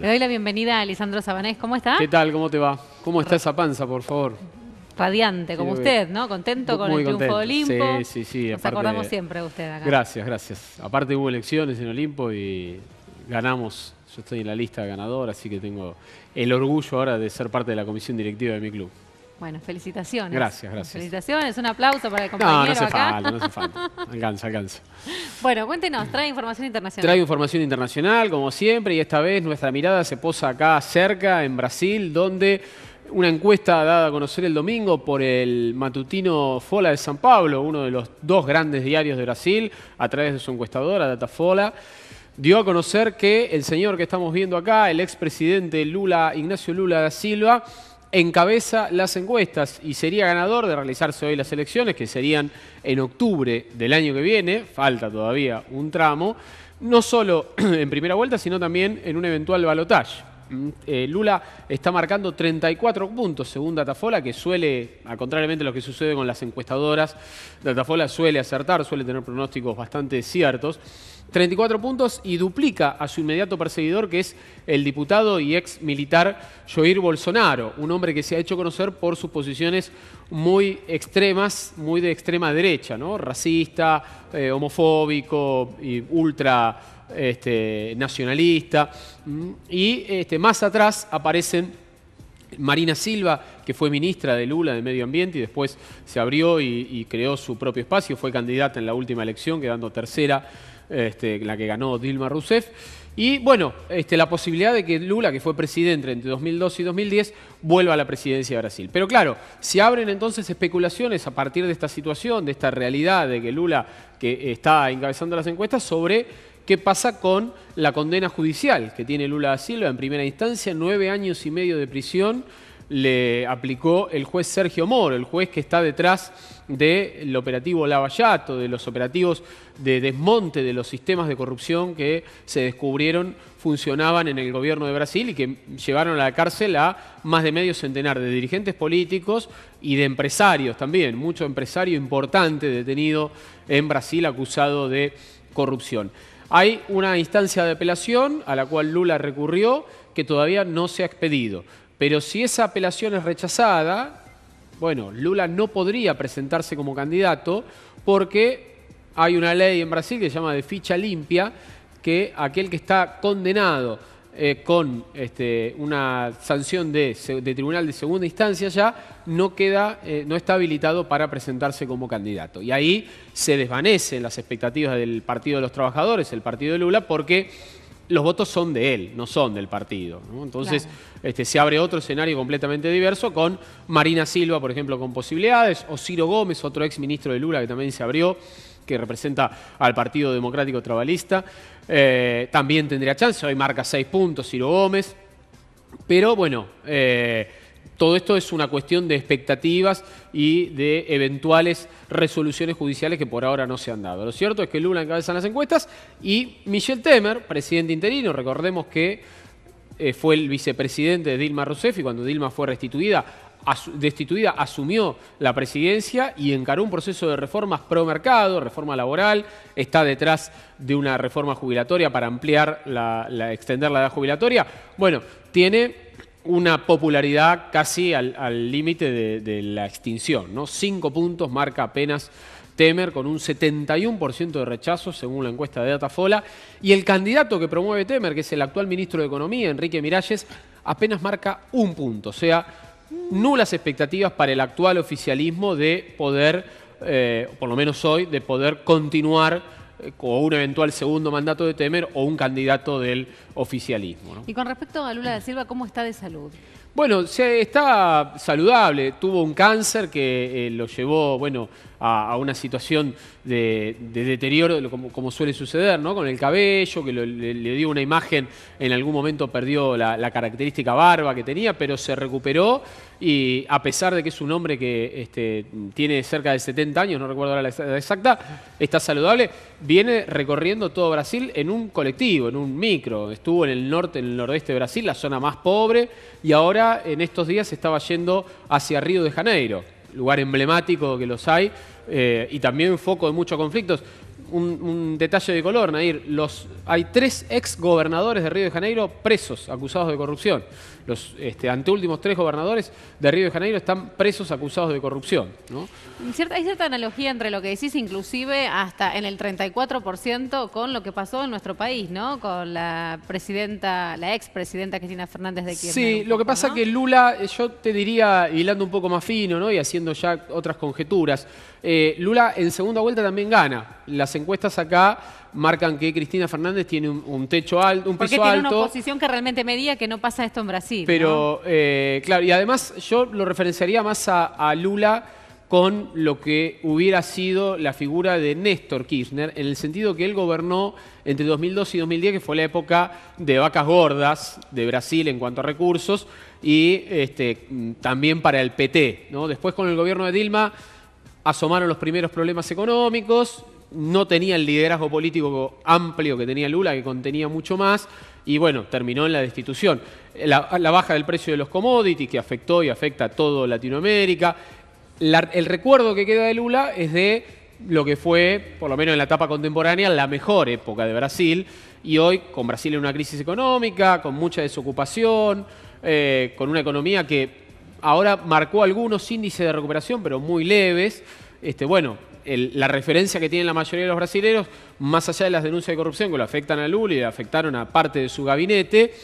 Le doy la bienvenida a Lisandro Sabanés. ¿Cómo está? ¿Qué tal? ¿Cómo te va? ¿Cómo está esa panza, por favor? Radiante, como usted, ¿no? Contento con el triunfo de Olimpo. Sí, sí, sí. Nos acordamos siempre de usted acá. Gracias, gracias. Aparte hubo elecciones en Olimpo y ganamos. Yo estoy en la lista de ganador, así que tengo el orgullo ahora de ser parte de la comisión directiva de mi club. Bueno, felicitaciones. Gracias, gracias. Felicitaciones, un aplauso para el compañero. No, no hace acá. falta, no hace falta. Alcanza, alcanza. Bueno, cuéntenos, trae información internacional. Trae información internacional, como siempre, y esta vez nuestra mirada se posa acá cerca, en Brasil, donde una encuesta dada a conocer el domingo por el matutino Fola de San Pablo, uno de los dos grandes diarios de Brasil, a través de su encuestadora, Fola, dio a conocer que el señor que estamos viendo acá, el expresidente Lula, Ignacio Lula da Silva, encabeza las encuestas y sería ganador de realizarse hoy las elecciones, que serían en octubre del año que viene, falta todavía un tramo, no solo en primera vuelta, sino también en un eventual balotaje. Mm, eh, Lula está marcando 34 puntos según Datafola, que suele, a contrariamente a lo que sucede con las encuestadoras, Datafola suele acertar, suele tener pronósticos bastante ciertos. 34 puntos y duplica a su inmediato perseguidor, que es el diputado y ex militar Joir Bolsonaro, un hombre que se ha hecho conocer por sus posiciones muy extremas, muy de extrema derecha, ¿no? Racista, eh, homofóbico y ultra este, nacionalista. Mm, y este, más atrás aparecen Marina Silva, que fue ministra de Lula de Medio Ambiente y después se abrió y, creó su propio espacio, fue candidata en la última elección, quedando tercera, este, la que ganó Dilma Rousseff. Y bueno, este, la posibilidad de que Lula, que fue presidente entre 2002 y 2010, vuelva a la presidencia de Brasil. Pero claro, se abren entonces especulaciones a partir de esta situación, de esta realidad de que Lula, que está encabezando las encuestas, sobre ¿Qué pasa con la condena judicial que tiene Lula da Silva en primera instancia? Nueve años y medio de prisión le aplicó el juez Sergio Moro, el juez que está detrás del operativo Lavallato, de los operativos de desmonte de los sistemas de corrupción que se descubrieron funcionaban en el gobierno de Brasil y que llevaron a la cárcel a más de medio centenar de dirigentes políticos y de empresarios también, mucho empresario importante detenido en Brasil acusado de corrupción. Hay una instancia de apelación a la cual Lula recurrió que todavía no se ha expedido. Pero si esa apelación es rechazada, bueno, Lula no podría presentarse como candidato porque hay una ley en Brasil que se llama de ficha limpia, que aquel que está condenado eh, con este, una sanción de, tribunal de segunda instancia ya, no, queda, eh, no está habilitado para presentarse como candidato. Y ahí se desvanecen las expectativas del Partido de los Trabajadores, el Partido de Lula, porque los votos son de él, no son del partido. Entonces este, se abre otro escenario completamente diverso con Marina Silva, por ejemplo, con posibilidades, o Ciro Gómez, otro ex ministro de Lula que también se abrió que representa al Partido Democrático Trabalista. Eh, también tendría chance, hoy marca seis puntos Ciro Gómez. Pero bueno, eh, todo esto es una cuestión de expectativas y de eventuales resoluciones judiciales que por ahora no se han dado. Lo cierto es que Lula encabeza las encuestas y Michel Temer, presidente interino, recordemos que eh, fue el vicepresidente de Dilma Rousseff y cuando Dilma fue restituida destituida asumió la presidencia y encaró un proceso de reformas pro mercado, reforma laboral, está detrás de una reforma jubilatoria para ampliar, la, extender la edad jubilatoria. Bueno, tiene una popularidad casi al límite de, la extinción, ¿no? Cinco puntos marca apenas Temer con un 71% de rechazo según la encuesta de Datafola y el candidato que promueve Temer, que es el actual ministro de Economía, Enrique Miralles, apenas marca un punto, o sea, nulas expectativas para el actual oficialismo de poder, eh, por lo menos hoy, de poder continuar eh, con un eventual segundo mandato de Temer o un candidato del oficialismo. Y con respecto a Lula da Silva, ¿cómo está de salud? Bueno, se está saludable, tuvo un cáncer que eh, lo llevó, bueno, a, una situación de, deterioro, como, suele suceder, ¿no? Con el cabello, que le, dio una imagen, en algún momento perdió la, característica barba que tenía, pero se recuperó y a pesar de que es un hombre que este, tiene cerca de 70 años, no recuerdo la exacta, está saludable, viene recorriendo todo Brasil en un colectivo, en un micro, estuvo en el norte, en el nordeste de Brasil, la zona más pobre, y ahora en estos días estaba yendo hacia Río de Janeiro, lugar emblemático que los hay eh, y también foco de muchos conflictos. Un, detalle de color, Nair. Los, hay tres ex gobernadores de Río de Janeiro presos, acusados de corrupción los este, anteúltimos tres gobernadores de Río de Janeiro están presos acusados de corrupción. ¿no? hay cierta analogía entre lo que decís, inclusive hasta en el 34% con lo que pasó en nuestro país, ¿no? Con la presidenta, la expresidenta Cristina Fernández de Kirchner. Sí, lo que pasa que Lula, eh, yo te diría, hilando un poco más fino, ¿no? Y haciendo ya otras conjeturas, eh, Lula en segunda vuelta también gana. Las encuestas acá marcan que Cristina Fernández tiene un, techo alto, un piso alto. Porque tiene una oposición que realmente medía que no pasa esto en Brasil. Pero, eh, claro, y además yo lo referenciaría más a, Lula con lo que hubiera sido la figura de Néstor Kirchner, en el sentido que él gobernó entre 2002 y 2010, que fue la época de vacas gordas de Brasil en cuanto a recursos, y este, también para el PT. ¿no? Después con el gobierno de Dilma asomaron los primeros problemas económicos, no tenía el liderazgo político amplio que tenía Lula, que contenía mucho más, y bueno, terminó en la destitución. La, baja del precio de los commodities, que afectó y afecta a todo Latinoamérica. el recuerdo que queda de Lula es de lo que fue, por lo menos en la etapa contemporánea, la mejor época de Brasil, y hoy con Brasil en una crisis económica, con mucha desocupación, eh, con una economía que ahora marcó algunos índices de recuperación, pero muy leves. Este, bueno, la referencia que tienen la mayoría de los brasileños, más allá de las denuncias de corrupción que lo afectan a Lula y afectaron a parte de su gabinete,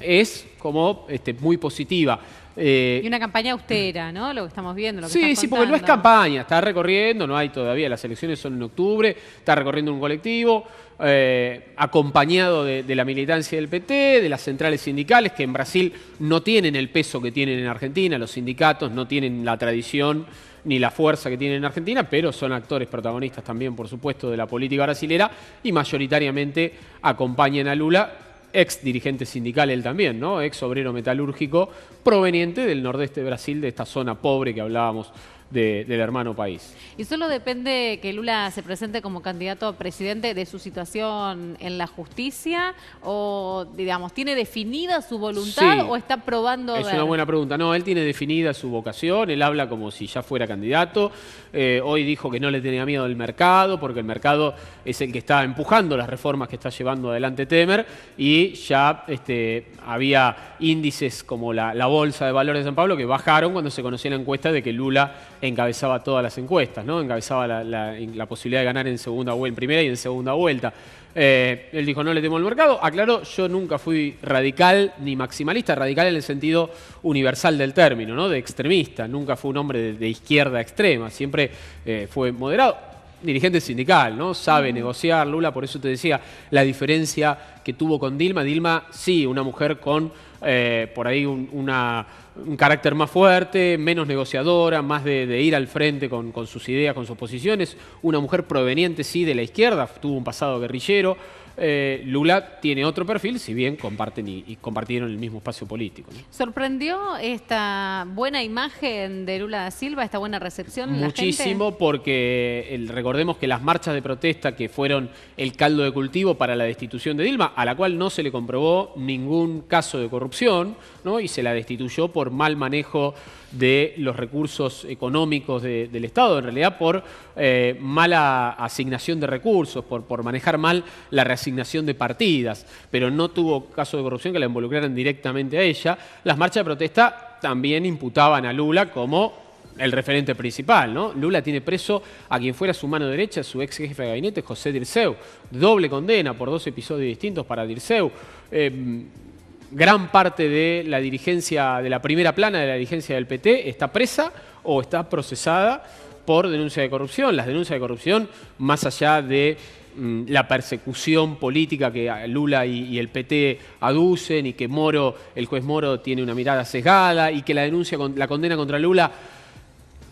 es como este, muy positiva. Eh, y una campaña austera, ¿no? Lo que estamos viendo. Lo que sí, sí, porque no es campaña, está recorriendo, no hay todavía, las elecciones son en octubre, está recorriendo un colectivo, eh, acompañado de, de, la militancia del PT, de las centrales sindicales, que en Brasil no tienen el peso que tienen en Argentina, los sindicatos no tienen la tradición ni la fuerza que tienen en Argentina, pero son actores protagonistas también, por supuesto, de la política brasilera y mayoritariamente acompañan a Lula ex dirigente sindical él también, ¿no? Ex obrero metalúrgico, proveniente del nordeste de Brasil, de esta zona pobre que hablábamos del hermano país. Y solo depende que Lula se presente como candidato a presidente de su situación en la justicia o, digamos, ¿tiene definida su voluntad o está probando... Es una buena pregunta. No, él tiene definida su vocación, él habla como si ya fuera candidato. Eh, hoy dijo que no le tenía miedo al mercado porque el mercado es el que está empujando las reformas que está llevando adelante Temer y ya este, había índices como la, la Bolsa de Valores de San Pablo que bajaron cuando se conoció la encuesta de que Lula encabezaba todas las encuestas, ¿no? Encabezaba la, posibilidad de ganar en segunda vuelta, primera y en segunda vuelta. Eh, él dijo, no le temo al mercado. aclaro yo nunca fui radical ni maximalista, radical en el sentido universal del término, ¿no? De extremista. Nunca fue un hombre de, izquierda extrema, siempre eh, fue moderado dirigente sindical, ¿no? Sabe negociar, Lula, por eso te decía la diferencia que tuvo con Dilma. Dilma, sí, una mujer con eh, por ahí una un carácter más fuerte, menos negociadora, más de, ir al frente con, sus ideas, con sus posiciones. Una mujer proveniente, sí, de la izquierda, tuvo un pasado guerrillero. Eh, Lula tiene otro perfil, si bien comparten y, compartieron el mismo espacio político. ¿Sorprendió esta buena imagen de Lula da Silva, esta buena recepción? Muchísimo, porque eh, recordemos que las marchas de protesta que fueron el caldo de cultivo para la destitución de Dilma, a la cual no se le comprobó ningún caso de corrupción, y se la destituyó por mal manejo de los recursos económicos del Estado, en realidad por eh, mala asignación de recursos, por, manejar mal la reasignación de partidas, pero no tuvo caso de corrupción que la involucraran directamente a ella. Las marchas de protesta también imputaban a Lula como el referente principal, Lula tiene preso a quien fuera su mano derecha, su ex jefe de gabinete, José Dirceu. Doble condena por dos episodios distintos para Dirceu. Em, gran parte de la dirigencia, de la primera plana de la dirigencia del PT, está presa o está procesada por denuncia de corrupción. Las denuncias de corrupción, más allá de mm, la persecución política que Lula y, el PT aducen y que Moro, el juez Moro tiene una mirada sesgada y que la denuncia, la condena contra Lula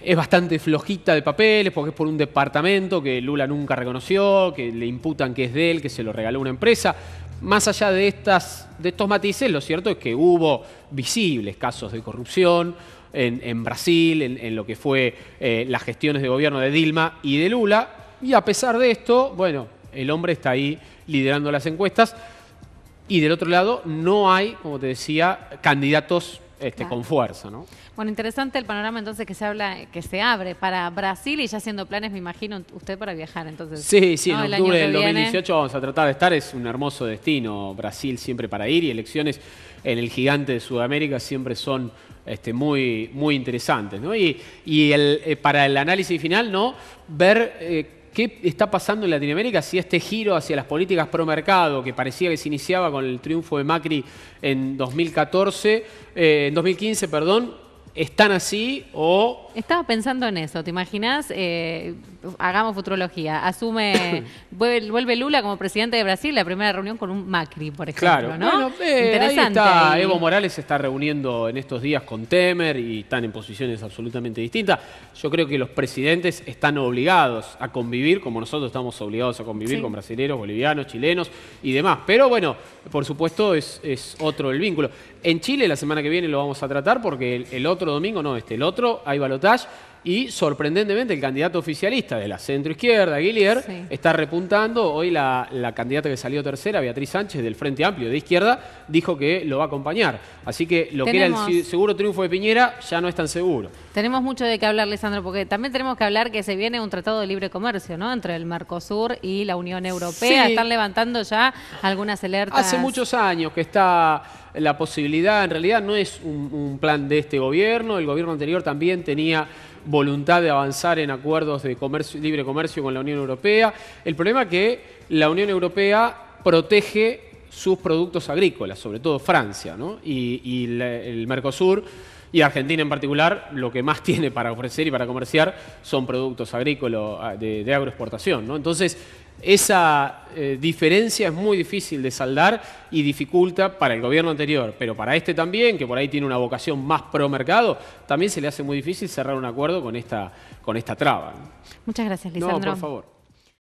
es bastante flojita de papeles porque es por un departamento que Lula nunca reconoció, que le imputan que es de él, que se lo regaló una empresa más allá de, estas, de estos matices, lo cierto es que hubo visibles casos de corrupción en, Brasil, en, lo que fue eh, las gestiones de gobierno de Dilma y de Lula, y a pesar de esto, bueno, el hombre está ahí liderando las encuestas, y del otro lado no hay, como te decía, candidatos este, con fuerza, ¿no? Bueno, interesante el panorama entonces que se habla, que se abre para Brasil y ya haciendo planes, me imagino, usted para viajar entonces. Sí, sí, en octubre del 2018 vamos a tratar de estar, es un hermoso destino, Brasil siempre para ir y elecciones en el gigante de Sudamérica siempre son este, muy, muy interesantes, Y, y el, eh, para el análisis final, ¿no? Ver... Eh, ¿Qué está pasando en Latinoamérica si este giro hacia las políticas pro mercado, que parecía que se iniciaba con el triunfo de Macri en 2014, eh, en 2015, perdón, ¿Están así o...? Estaba pensando en eso, ¿te imaginas? Eh, hagamos futurología. Asume, vuelve Lula como presidente de Brasil, la primera reunión con un Macri, por ejemplo, claro. ¿no? Eh, Interesante. Evo Morales se está reuniendo en estos días con Temer y están en posiciones absolutamente distintas. Yo creo que los presidentes están obligados a convivir, como nosotros estamos obligados a convivir con brasileños, bolivianos, chilenos y demás. Pero bueno, por supuesto es otro el vínculo. En Chile la semana que viene lo vamos a tratar porque el, otro domingo, no, este, el otro, hay balotaje. Y sorprendentemente el candidato oficialista de la centroizquierda, Aguilier, está repuntando. Hoy la, candidata que salió tercera, Beatriz Sánchez, del Frente Amplio de Izquierda, dijo que lo va a acompañar. Así que lo que era el seguro triunfo de Piñera ya no es tan seguro. Tenemos mucho de qué hablar, Lisandro, porque también tenemos que hablar que se viene un tratado de libre comercio, ¿no? Entre el Mercosur y la Unión Europea. Están levantando ya algunas alertas. Hace muchos años que está la posibilidad, en realidad no es un plan de este gobierno, el gobierno anterior también tenía voluntad de avanzar en acuerdos de libre comercio con la Unión Europea. El problema es que la Unión Europea protege sus productos agrícolas, sobre todo Francia, y, el Mercosur y Argentina en particular, lo que más tiene para ofrecer y para comerciar son productos agrícolas ah, de, agroexportación. Entonces, esa eh, diferencia es muy difícil de saldar y dificulta para el gobierno anterior, pero para este también, que por ahí tiene una vocación más pro mercado, también se le hace muy difícil cerrar un acuerdo con esta, con esta traba. Muchas gracias, Lisandro. por favor.